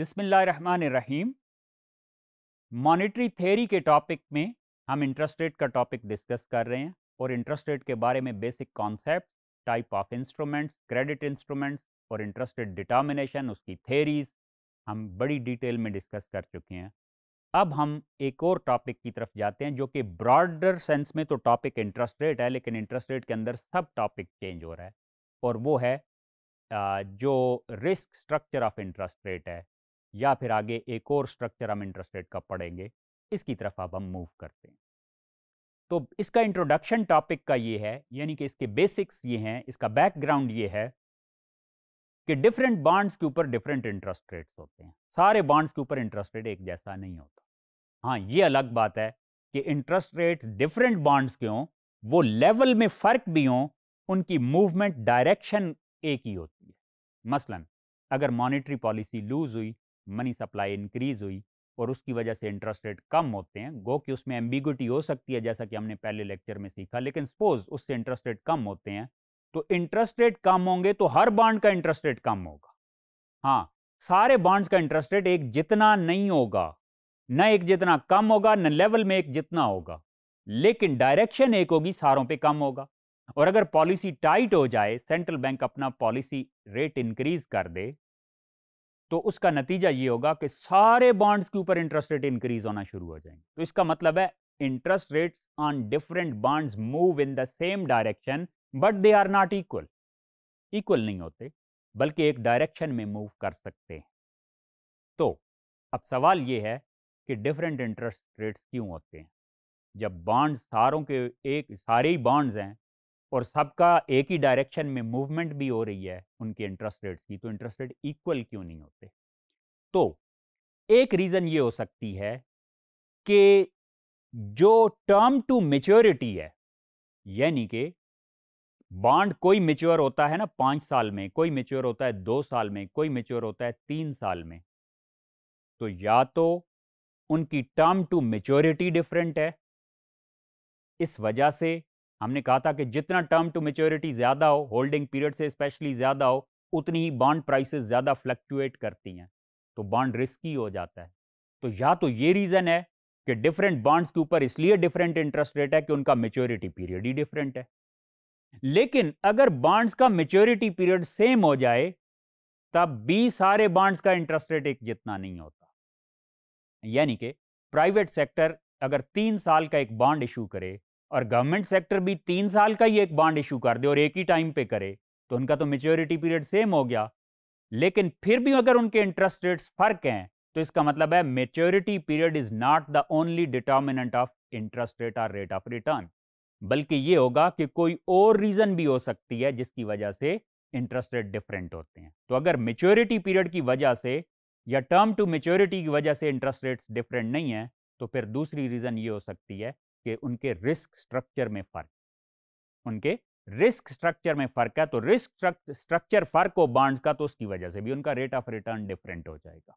बिसमीम monetary theory के topic में हम इंटरेस्ट रेट का टॉपिक डिस्कस कर रहे हैं और इंटरेस्ट रेट के बारे में basic concept type of instruments credit instruments और इंटरेस्ट रेट डिटर्मिनेशन उसकी थेरीज हम बड़ी डिटेल में डिस्कस कर चुके हैं अब हम एक और टॉपिक की तरफ जाते हैं जो कि ब्रॉडर सेंस में तो टॉपिक इंटरेस्ट रेट है लेकिन इंटरेस्ट रेट के अंदर सब टॉपिक चेंज हो रहा है और वो है जो risk structure of interest rate है या फिर आगे एक और स्ट्रक्चर हम इंटरेस्ट रेट का पढ़ेंगे इसकी तरफ अब हम मूव करते हैं तो इसका इंट्रोडक्शन टॉपिक का ये है यानी कि इसके बेसिक्स ये हैं इसका बैकग्राउंड ये है कि डिफरेंट बॉन्ड्स के ऊपर डिफरेंट इंटरेस्ट रेट्स होते हैं सारे बॉन्ड्स के ऊपर इंटरेस्ट रेट एक जैसा नहीं होता हाँ ये अलग बात है कि इंटरेस्ट रेट डिफरेंट बॉन्ड्स के हों वो लेवल में फ़र्क भी हों उनकी मूवमेंट डायरेक्शन एक ही होती है मसलन अगर मॉनिटरी पॉलिसी लूज हुई मनी सप्लाई इंक्रीज हुई और उसकी वजह से इंटरेस्ट रेट कम होते हैं गो कि उसमें एम्बिगुटी हो सकती है जैसा कि हमने पहले लेक्चर में सीखा लेकिन सपोज उससे इंटरेस्ट रेट कम होते हैं तो इंटरेस्ट रेट कम होंगे तो हर बॉन्ड का इंटरेस्ट रेट कम होगा हाँ सारे बॉन्ड्स का इंटरेस्ट रेट एक जितना नहीं होगा न एक जितना कम होगा न लेवल में एक जितना होगा लेकिन डायरेक्शन एक होगी सारों पे कम होगा और अगर पॉलिसी टाइट हो जाए सेंट्रल बैंक अपना पॉलिसी रेट इंक्रीज कर दे तो उसका नतीजा ये होगा कि सारे बॉन्ड्स के ऊपर इंटरेस्ट रेट इंक्रीज होना शुरू हो जाएंगे तो इसका मतलब है interest rates on different bonds move in the same direction but they are not equal equal नहीं होते बल्कि एक डायरेक्शन में मूव कर सकते हैं तो अब सवाल ये है कि डिफरेंट इंटरेस्ट रेट्स क्यों होते हैं जब बॉन्ड्स सारों के एक सारे ही बॉन्ड्स हैं और सबका एक ही डायरेक्शन में मूवमेंट भी हो रही है उनके इंटरेस्ट रेट्स की तो इंटरेस्ट रेट इक्वल क्यों नहीं होते तो एक रीज़न ये हो सकती है कि जो टर्म टू मेच्योरिटी है यानी कि बॉन्ड कोई मेच्योर होता है ना पाँच साल में कोई मेच्योर होता है दो साल में कोई मेच्योर होता है तीन साल में तो या तो उनकी टर्म टू मेच्योरिटी डिफरेंट है इस वजह से हमने कहा था कि जितना टर्म टू मेच्योरिटी ज़्यादा हो होल्डिंग पीरियड से स्पेशली ज़्यादा हो उतनी ही बॉन्ड प्राइसेस ज़्यादा फ्लक्चुएट करती हैं तो बॉन्ड रिस्की हो जाता है तो या तो ये रीज़न है कि डिफरेंट बॉन्ड्स के ऊपर इसलिए डिफरेंट इंटरेस्ट रेट है कि उनका मेच्योरिटी पीरियड ही डिफरेंट है लेकिन अगर बॉन्ड्स का मेच्योरिटी पीरियड सेम हो जाए तब भी सारे बॉन्ड्स का इंटरेस्ट रेट एक जितना नहीं होता यानी कि प्राइवेट सेक्टर अगर तीन साल का एक बॉन्ड इशू करे और गवर्नमेंट सेक्टर भी तीन साल का ही एक बॉन्ड इशू कर दे और एक ही टाइम पे करे तो उनका तो मेच्योरिटी पीरियड सेम हो गया लेकिन फिर भी अगर उनके इंटरेस्ट रेट्स फर्क हैं तो इसका मतलब है maturity period is not the only determinant of interest rate और रेट ऑफ रिटर्न बल्कि ये होगा कि कोई और रीज़न भी हो सकती है जिसकी वजह से इंटरेस्ट रेट डिफरेंट होते हैं तो अगर मेच्योरिटी पीरियड की वजह से या टर्म टू मेच्योरिटी की वजह से इंटरेस्ट रेट्स डिफरेंट नहीं है तो फिर दूसरी रीज़न ये हो सकती है कि उनके रिस्क स्ट्रक्चर में फ़र्क उनके रिस्क स्ट्रक्चर में फ़र्क है तो रिस्क स्ट्रक्चर फ़र्क हो बॉन्ड्स का तो उसकी वजह से भी उनका रेट ऑफ रिटर्न डिफरेंट हो जाएगा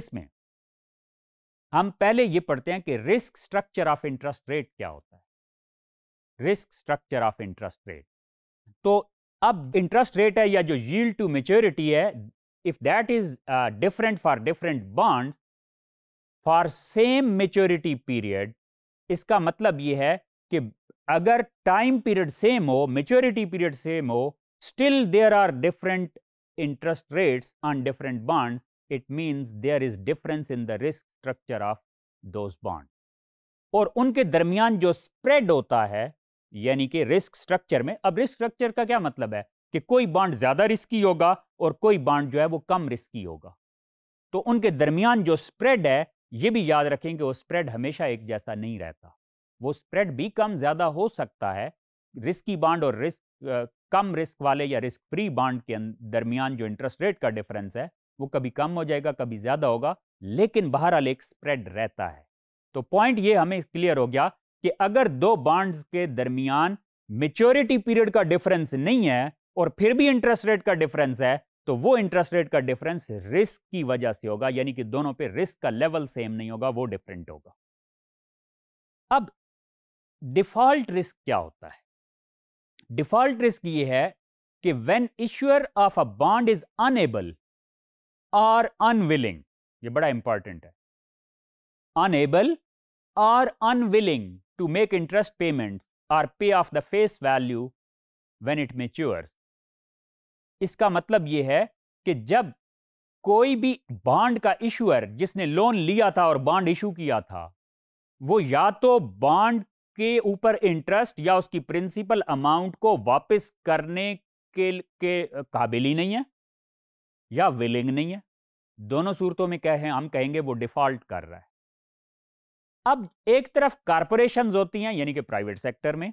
इसमें हम पहले ये पढ़ते हैं कि risk structure of interest rate क्या होता है risk structure of interest rate तो अब इंटरेस्ट रेट है या जो यील टू मेच्योरिटी है if that is different for different bonds for same maturity period इसका मतलब ये है कि अगर टाइम पीरियड सेम हो मेच्योरिटी पीरियड सेम हो still there are different interest rates on different bond it means there is difference in the risk structure of those bond और उनके दरमियान जो स्प्रेड होता है यानी कि रिस्क स्ट्रक्चर में अब रिस्क स्ट्रक्चर का क्या मतलब है कि कोई बॉन्ड ज्यादा रिस्की होगा और कोई बॉन्ड जो है वो कम रिस्की होगा तो उनके दरमियान जो स्प्रेड है ये भी याद रखें कि वो स्प्रेड हमेशा एक जैसा नहीं रहता वो स्प्रेड भी कम ज़्यादा हो सकता है रिस्की बांड और रिस्क कम रिस्क वाले या रिस्क फ्री बांड के अं, दरमियान जो इंटरेस्ट रेट का डिफरेंस है वो कभी कम हो जाएगा कभी ज़्यादा होगा लेकिन बहरहाल एक स्प्रेड रहता है तो पॉइंट ये हमें क्लियर हो गया कि अगर दो बॉन्ड्स के दरमियान मेच्योरिटी पीरियड का डिफरेंस नहीं है और फिर भी इंटरेस्ट रेट का डिफरेंस है तो वो इंटरेस्ट रेट का डिफरेंस रिस्क की वजह से होगा यानी कि दोनों पे रिस्क का लेवल सेम नहीं होगा वो डिफरेंट होगा अब डिफॉल्ट रिस्क क्या होता है डिफॉल्ट रिस्क ये है कि when issuer of a bond is unable or unwilling ये बड़ा इंपॉर्टेंट है unable or unwilling to make interest payments or pay off the face value when it matures इसका मतलब यह है कि जब कोई भी बॉन्ड का इशूअर जिसने लोन लिया था और बॉन्ड इशू किया था वो या तो बॉन्ड के ऊपर इंटरेस्ट या उसकी प्रिंसिपल अमाउंट को वापस करने के के काबिल ही नहीं है या विलिंग नहीं है दोनों सूरतों में कहें हम कहेंगे वो डिफॉल्ट कर रहा है अब एक तरफ कारपोरेशन होती हैं यानी कि प्राइवेट सेक्टर में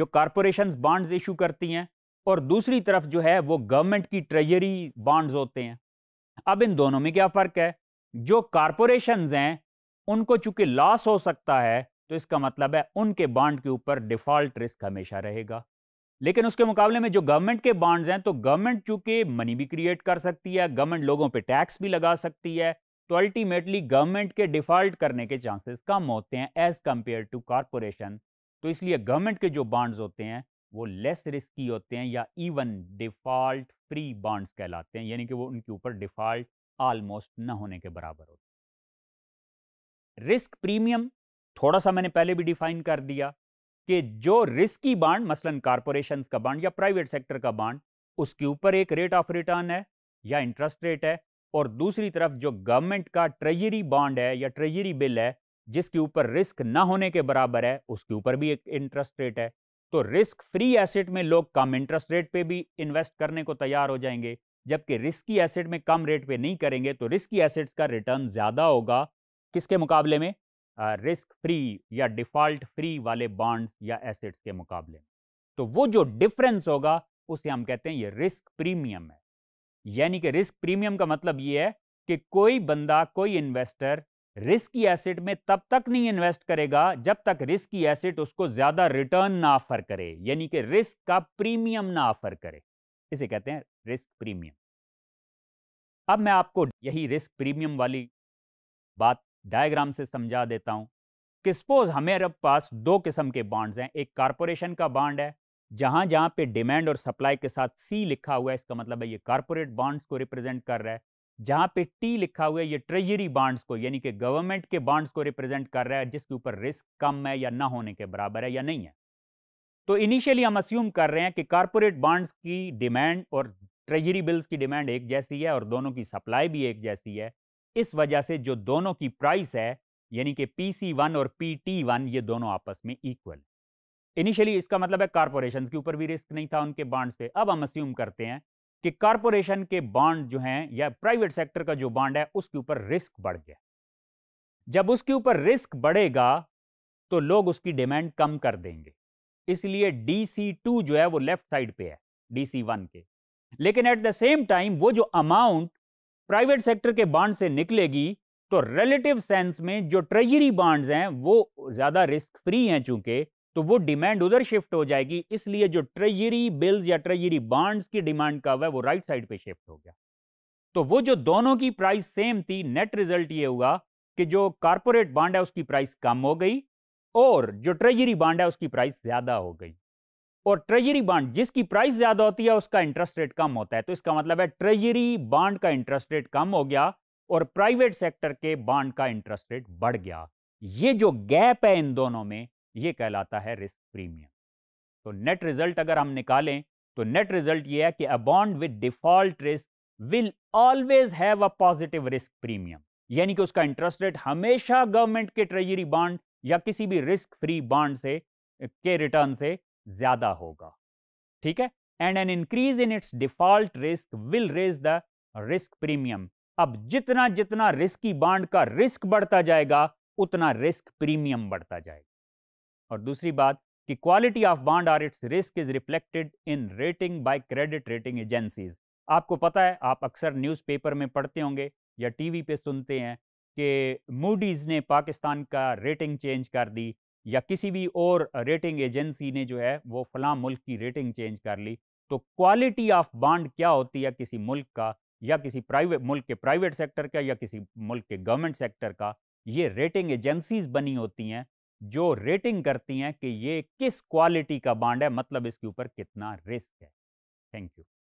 जो कारपोरेशन बॉन्ड्स इशू करती हैं और दूसरी तरफ जो है वो गवर्नमेंट की ट्रेजरी बॉन्ड्स होते हैं अब इन दोनों में क्या फ़र्क है जो कारपोरेशंस हैं उनको चूंकि लॉस हो सकता है तो इसका मतलब है उनके बॉन्ड के ऊपर डिफ़ॉल्ट रिस्क हमेशा रहेगा लेकिन उसके मुकाबले में जो गवर्नमेंट के बॉन्ड्स हैं तो गवर्नमेंट चूंकि मनी भी क्रिएट कर सकती है गवर्नमेंट लोगों पे टैक्स भी लगा सकती है तो अल्टीमेटली गवर्नमेंट के डिफ़ॉल्ट करने के चांसेस कम होते हैं एज़ कम्पेयर टू कॉरपोरेशन तो इसलिए गवर्नमेंट के जो बॉन्ड्स होते हैं वो लेस रिस्की होते हैं या इवन डिफ़ॉल्ट फ्री बॉन्ड्स कहलाते हैं यानी कि वो उनके ऊपर डिफ़ॉल्ट आलमोस्ट ना होने के बराबर होते रिस्क प्रीमियम थोड़ा सा मैंने पहले भी डिफाइन कर दिया कि जो रिस्की बांड मसलन कॉरपोरेशन का बांड या प्राइवेट सेक्टर का बांड उसके ऊपर एक रेट ऑफ रिटर्न है या इंटरेस्ट रेट है और दूसरी तरफ जो गवर्नमेंट का ट्रेजरी बॉन्ड है या ट्रेजरी बिल है जिसके ऊपर रिस्क ना होने के बराबर है उसके ऊपर भी एक इंटरेस्ट रेट है तो रिस्क फ्री एसेट में लोग कम इंटरेस्ट रेट पे भी इन्वेस्ट करने को तैयार हो जाएंगे जबकि रिस्की एसेट में कम रेट पे नहीं करेंगे तो रिस्की एसेट्स का रिटर्न ज़्यादा होगा किसके मुकाबले में रिस्क फ्री या डिफ़ॉल्ट फ्री वाले बॉन्ड्स या एसेट्स के मुकाबले में तो वो जो डिफरेंस होगा उसे हम कहते हैं ये रिस्क प्रीमियम है यानी कि रिस्क प्रीमियम का मतलब ये है कि कोई बंदा कोई इन्वेस्टर रिस्की एसेट में तब तक नहीं इन्वेस्ट करेगा जब तक रिस्की एसेट उसको ज्यादा रिटर्न ना ऑफर करे यानी कि रिस्क का प्रीमियम ना ऑफर करे इसे कहते हैं रिस्क प्रीमियम अब मैं आपको यही रिस्क प्रीमियम वाली बात डायग्राम से समझा देता हूं कि सपोज हमारे पास दो किस्म के बॉन्ड्स हैं एक कारपोरेशन का बॉन्ड है जहां जहां पे डिमांड और सप्लाई के साथ सी लिखा हुआ है इसका मतलब है ये कारपोरेट बॉन्ड्स को रिप्रेजेंट कर रहा है जहां पे टी लिखा हुआ है ये ट्रेजरी बॉन्ड्स को यानी कि गवर्नमेंट के बॉन्ड्स को रिप्रेजेंट कर रहा है जिसके ऊपर रिस्क कम है या ना होने के बराबर है या नहीं है तो इनिशियली हम अस्यूम कर रहे हैं कि कॉरपोरेट बॉन्ड्स की डिमांड और ट्रेजरी बिल्स की डिमांड एक जैसी है और दोनों की सप्लाई भी एक जैसी है इस वजह से जो दोनों की प्राइस है यानी कि पी सी वन और पी टी वन ये दोनों आपस में इक्वल इनिशियली इसका मतलब है कॉरपोरेशन के ऊपर भी रिस्क नहीं था उनके बॉन्ड्स पे अब हम अस्यूम करते हैं कि कॉरपोरेशन के बॉन्ड जो हैं या प्राइवेट सेक्टर का जो बॉन्ड है उसके ऊपर रिस्क बढ़ गया जब उसके ऊपर रिस्क बढ़ेगा तो लोग उसकी डिमांड कम कर देंगे इसलिए डी सी टू जो है वो लेफ्ट साइड पे है डी सी वन के लेकिन एट द सेम टाइम वो जो अमाउंट प्राइवेट सेक्टर के बॉन्ड से निकलेगी तो रिलेटिव सेंस में जो ट्रेजरी बॉन्ड्स हैं वो ज़्यादा रिस्क फ्री हैं चूंकि तो वो डिमांड उधर शिफ्ट हो जाएगी इसलिए जो ट्रेजरी बिल्स या ट्रेजरी बॉन्ड्स की डिमांड का हुआ है वो राइट साइड पे शिफ्ट हो गया तो वो जो दोनों की प्राइस सेम थी नेट रिजल्ट ये हुआ कि जो कारपोरेट बॉन्ड है उसकी प्राइस कम हो गई और जो ट्रेजरी बॉन्ड है उसकी प्राइस ज्यादा हो गई और ट्रेजरी बॉन्ड जिसकी प्राइस ज्यादा होती है उसका इंटरेस्ट रेट कम होता है तो इसका मतलब है ट्रेजरी बॉन्ड का इंटरेस्ट रेट कम हो गया और प्राइवेट सेक्टर के बॉन्ड का इंटरेस्ट रेट बढ़ गया ये जो गैप है इन दोनों में ये कहलाता है रिस्क प्रीमियम तो नेट रिजल्ट अगर हम निकालें तो नेट रिजल्ट ये है कि a bond with default risk will always have a positive risk premium यानी कि उसका इंटरेस्ट रेट हमेशा गवर्नमेंट के ट्रेजरी बॉन्ड या किसी भी रिस्क फ्री बॉन्ड से के रिटर्न से ज़्यादा होगा ठीक है and an increase in its default risk will raise the risk premium अब जितना जितना रिस्की बॉन्ड का रिस्क बढ़ता जाएगा उतना रिस्क प्रीमियम बढ़ता जाएगा और दूसरी बात कि quality of bond or its risk is reflected in rating by credit rating agencies आपको पता है आप अक्सर न्यूज़पेपर में पढ़ते होंगे या टीवी पे सुनते हैं कि मूडीज़ ने पाकिस्तान का रेटिंग चेंज कर दी या किसी भी और रेटिंग एजेंसी ने जो है वो फलां मुल्क की रेटिंग चेंज कर ली तो क्वालिटी ऑफ बॉन्ड क्या होती है किसी मुल्क का या किसी प्राइवेट मुल्क के प्राइवेट सेक्टर का या किसी मुल्क के गवर्नमेंट सेक्टर का ये रेटिंग एजेंसीज बनी होती हैं जो रेटिंग करती हैं कि ये किस क्वालिटी का बांड है मतलब इसके ऊपर कितना रिस्क है थैंक यू